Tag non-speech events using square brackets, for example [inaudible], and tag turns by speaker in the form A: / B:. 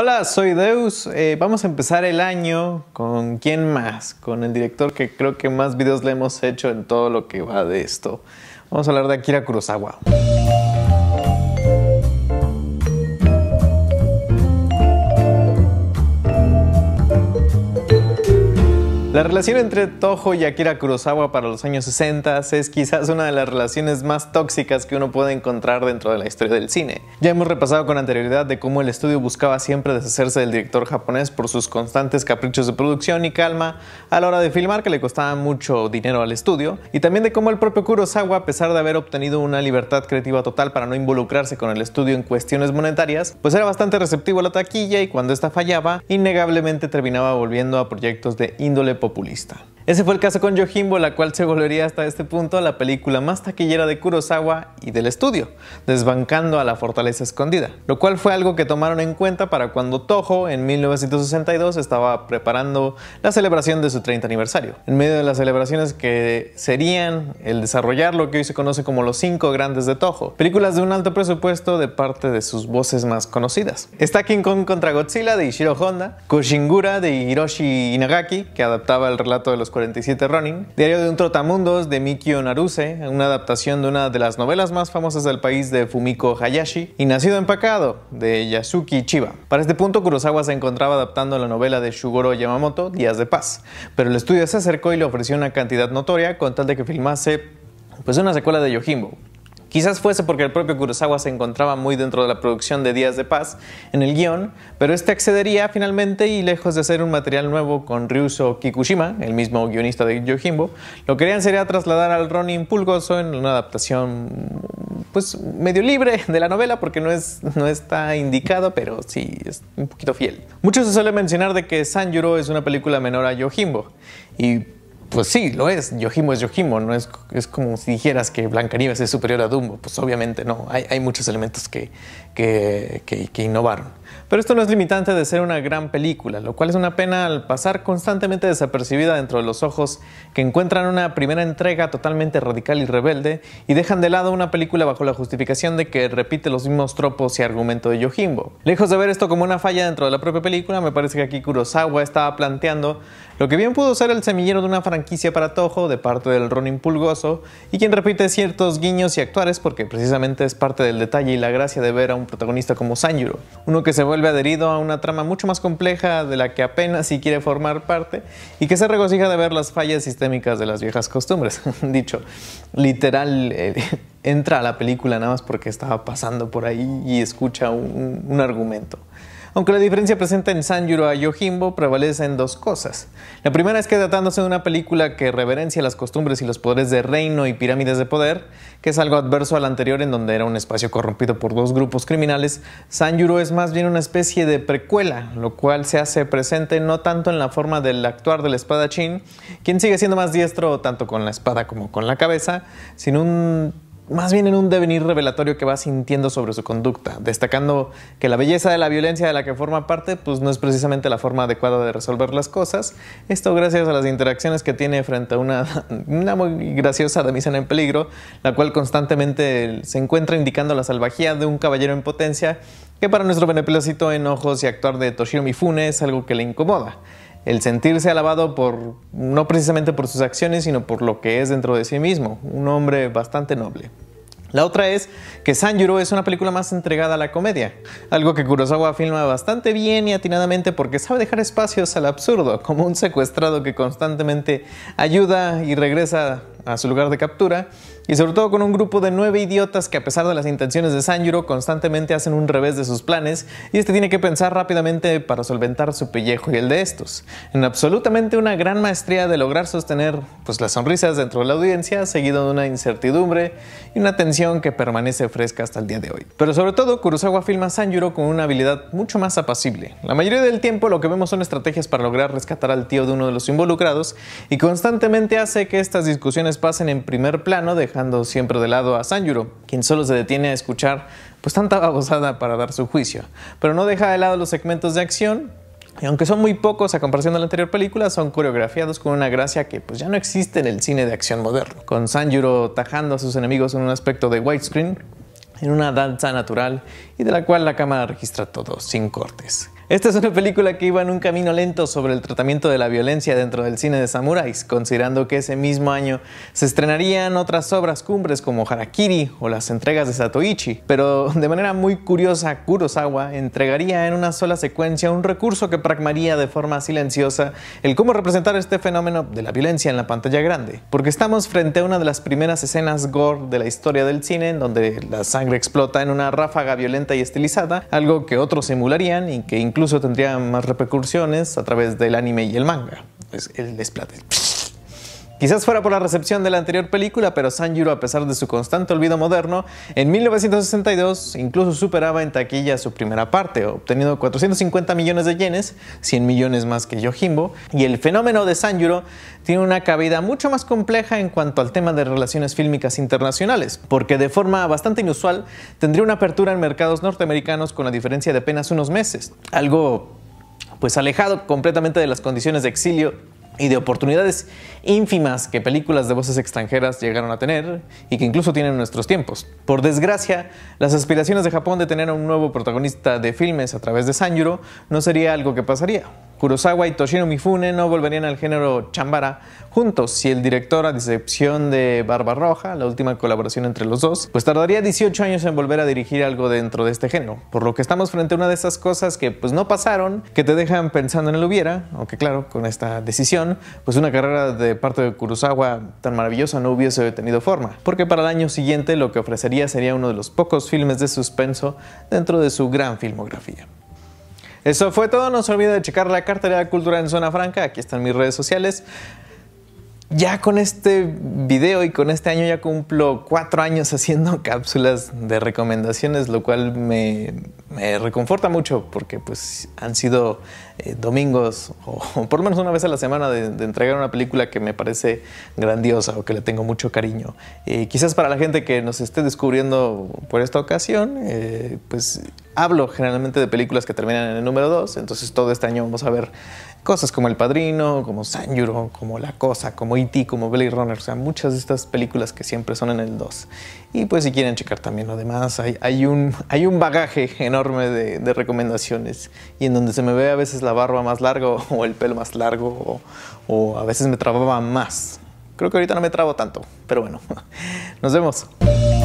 A: Hola, soy Deus. Eh, vamos a empezar el año con quién más, con el director que creo que más videos le hemos hecho en todo lo que va de esto. Vamos a hablar de Akira Kurosawa. La relación entre Toho y Akira Kurosawa para los años 60 es quizás una de las relaciones más tóxicas que uno puede encontrar dentro de la historia del cine. Ya hemos repasado con anterioridad de cómo el estudio buscaba siempre deshacerse del director japonés por sus constantes caprichos de producción y calma a la hora de filmar que le costaba mucho dinero al estudio, y también de cómo el propio Kurosawa, a pesar de haber obtenido una libertad creativa total para no involucrarse con el estudio en cuestiones monetarias, pues era bastante receptivo a la taquilla y cuando esta fallaba, innegablemente terminaba volviendo a proyectos de índole populista. Ese fue el caso con Yojimbo, la cual se volvería hasta este punto la película más taquillera de Kurosawa y del estudio, desbancando a la fortaleza escondida, lo cual fue algo que tomaron en cuenta para cuando Toho en 1962 estaba preparando la celebración de su 30 aniversario. En medio de las celebraciones que serían el desarrollar lo que hoy se conoce como los cinco grandes de Toho, películas de un alto presupuesto de parte de sus voces más conocidas. Está King Kong contra Godzilla de Ishiro Honda, Koshingura de Hiroshi Inagaki, que adaptó el relato de los 47 Running, Diario de un Trotamundos de Mikio Naruse, una adaptación de una de las novelas más famosas del país de Fumiko Hayashi, y Nacido Empacado de Yasuki Chiba. Para este punto, Kurosawa se encontraba adaptando la novela de Shugoro Yamamoto, Días de Paz, pero el estudio se acercó y le ofreció una cantidad notoria con tal de que filmase pues una secuela de Yojimbo. Quizás fuese porque el propio Kurosawa se encontraba muy dentro de la producción de Días de Paz en el guión, pero este accedería finalmente y lejos de ser un material nuevo con Ryuso Kikushima, el mismo guionista de Yojimbo, lo que querían sería trasladar al Ronin Pulgoso en una adaptación pues medio libre de la novela porque no, es, no está indicado, pero sí es un poquito fiel. Mucho se suele mencionar de que Sanjuro es una película menor a Yojimbo y pues sí, lo es. Yojimo es Yojimo, no es, es como si dijeras que Blancanieves es superior a Dumbo. Pues obviamente no, hay, hay muchos elementos que, que, innovaron. Pero esto no es limitante de ser una gran película, lo cual es una pena al pasar constantemente desapercibida dentro de los ojos que encuentran una primera entrega totalmente radical y rebelde y dejan de lado una película bajo la justificación de que repite los mismos tropos y argumento de Yojimbo. Lejos de ver esto como una falla dentro de la propia película, me parece que aquí Kurosawa estaba planteando lo que bien pudo ser el semillero de una franquicia franquicia para tojo de parte del Ronin Pulgoso y quien repite ciertos guiños y actuares porque precisamente es parte del detalle y la gracia de ver a un protagonista como Sanjuro, uno que se vuelve adherido a una trama mucho más compleja de la que apenas si quiere formar parte y que se regocija de ver las fallas sistémicas de las viejas costumbres. [laughs] Dicho, literal, eh, entra a la película nada más porque estaba pasando por ahí y escucha un argumento. Aunque la diferencia presente en Sanjuro a Yojimbo prevalece en dos cosas. La primera es que tratándose de una película que reverencia las costumbres y los poderes de reino y pirámides de poder, que es algo adverso al anterior en donde era un espacio corrompido por dos grupos criminales, Sanjuro es más bien una especie de precuela, lo cual se hace presente no tanto en la forma del actuar del espadachín, quien sigue siendo más diestro tanto con la espada como con la cabeza, sino un más bien en un devenir revelatorio que va sintiendo sobre su conducta, destacando que la belleza de la violencia de la que forma parte pues no es precisamente la forma adecuada de resolver las cosas, esto gracias a las interacciones que tiene frente a una, [laughs] muy graciosa damisela en peligro, la cual constantemente se encuentra indicando la salvajía de un caballero en potencia que para nuestro beneplácito enojos y actuar de Toshiro Mifune es algo que le incomoda el sentirse alabado por, no precisamente por sus acciones, sino por lo que es dentro de sí mismo, un hombre bastante noble. La otra es que Sanjuro es una película más entregada a la comedia, algo que Kurosawa filma bastante bien y atinadamente porque sabe dejar espacios al absurdo, como un secuestrado que constantemente ayuda y regresa a su lugar de captura, y sobre todo con un grupo de nueve idiotas que a pesar de las intenciones de Sanjuro constantemente hacen un revés de sus planes y este tiene que pensar rápidamente para solventar su pellejo y el de estos. En absolutamente una gran maestría de lograr sostener pues, las sonrisas dentro de la audiencia, seguido de una incertidumbre y una tensión que permanece fresca hasta el día de hoy. Pero sobre todo, Kurosawa filma a Sanjuro con una habilidad mucho más apacible. La mayoría del tiempo lo que vemos son estrategias para lograr rescatar al tío de uno de los involucrados y constantemente hace que estas discusiones pasen en primer plano, dejando dejando siempre de lado a Sanjuro, quien solo se detiene a escuchar pues tanta babosada para dar su juicio, pero no deja de lado los segmentos de acción, y aunque son muy pocos a comparación de la anterior película, son coreografiados con una gracia que pues ya no existe en el cine de acción moderno, con Sanjuro tajando a sus enemigos en un aspecto de widescreen, en una danza natural y de la cual la cámara registra todo sin cortes. Esta es una película que iba en un camino lento sobre el tratamiento de la violencia dentro del cine de samuráis, considerando que ese mismo año se estrenarían otras obras cumbres como Harakiri o las entregas de Satoichi, pero de manera muy curiosa Kurosawa entregaría en una sola secuencia un recurso que pragmaría de forma silenciosa el cómo representar este fenómeno de la violencia en la pantalla grande, porque estamos frente a una de las primeras escenas gore de la historia del cine en donde la sangre explota en una ráfaga violenta y estilizada, algo que otros simularían y que incluso incluso tendría más repercusiones a través del anime y el manga. Es el Quizás fuera por la recepción de la anterior película, pero Sanjiro, a pesar de su constante olvido moderno, en 1962 incluso superaba en taquilla su primera parte, obteniendo 450 millones de yenes, 100 millones más que Yojimbo, y el fenómeno de Sanjiro tiene una cabida mucho más compleja en cuanto al tema de relaciones fílmicas internacionales, porque de forma bastante inusual tendría una apertura en mercados norteamericanos con la diferencia de apenas unos meses, algo pues alejado completamente de las condiciones de exilio y de oportunidades ínfimas que películas de voces extranjeras llegaron a tener y que incluso tienen nuestros tiempos. Por desgracia, las aspiraciones de Japón de tener a un nuevo protagonista de filmes a través de Sanjuro no sería algo que pasaría. Kurosawa y Toshino Mifune no volverían al género chambara juntos si el director, a decepción de Barbarroja, la última colaboración entre los dos, pues tardaría 18 años en volver a dirigir algo dentro de este género. Por lo que estamos frente a una de esas cosas que pues no pasaron, que te dejan pensando en el hubiera, aunque claro, con esta decisión, pues una carrera de parte de Kurosawa tan maravillosa no hubiese tenido forma, porque para el año siguiente lo que ofrecería sería uno de los pocos filmes de suspenso dentro de su gran filmografía. Eso fue todo. No se olviden de checar la cartera de cultura en Zona Franca. Aquí están mis redes sociales. Ya con este video y con este año ya cumplo cuatro años haciendo [laughs] cápsulas de recomendaciones, lo cual me, me reconforta mucho porque pues han sido eh, domingos o, [laughs] por lo menos una vez a la semana de, entregar una película que me parece grandiosa o que le tengo mucho cariño. Eh, quizás para la gente que nos esté descubriendo por esta ocasión, eh, pues hablo generalmente de películas que terminan en el número 2, entonces todo este año vamos a ver cosas como El Padrino, como Sanjuro, como La Cosa, como E.T., como Blade Runner, o sea, muchas de estas películas que siempre son en el 2. Y pues si quieren checar también lo demás, hay, hay, un, hay un bagaje enorme de, recomendaciones y en donde se me ve a veces la barba más larga [laughs] o el pelo más largo o a veces me trababa más. Creo que ahorita no me trabo tanto, pero bueno, [laughs] nos vemos.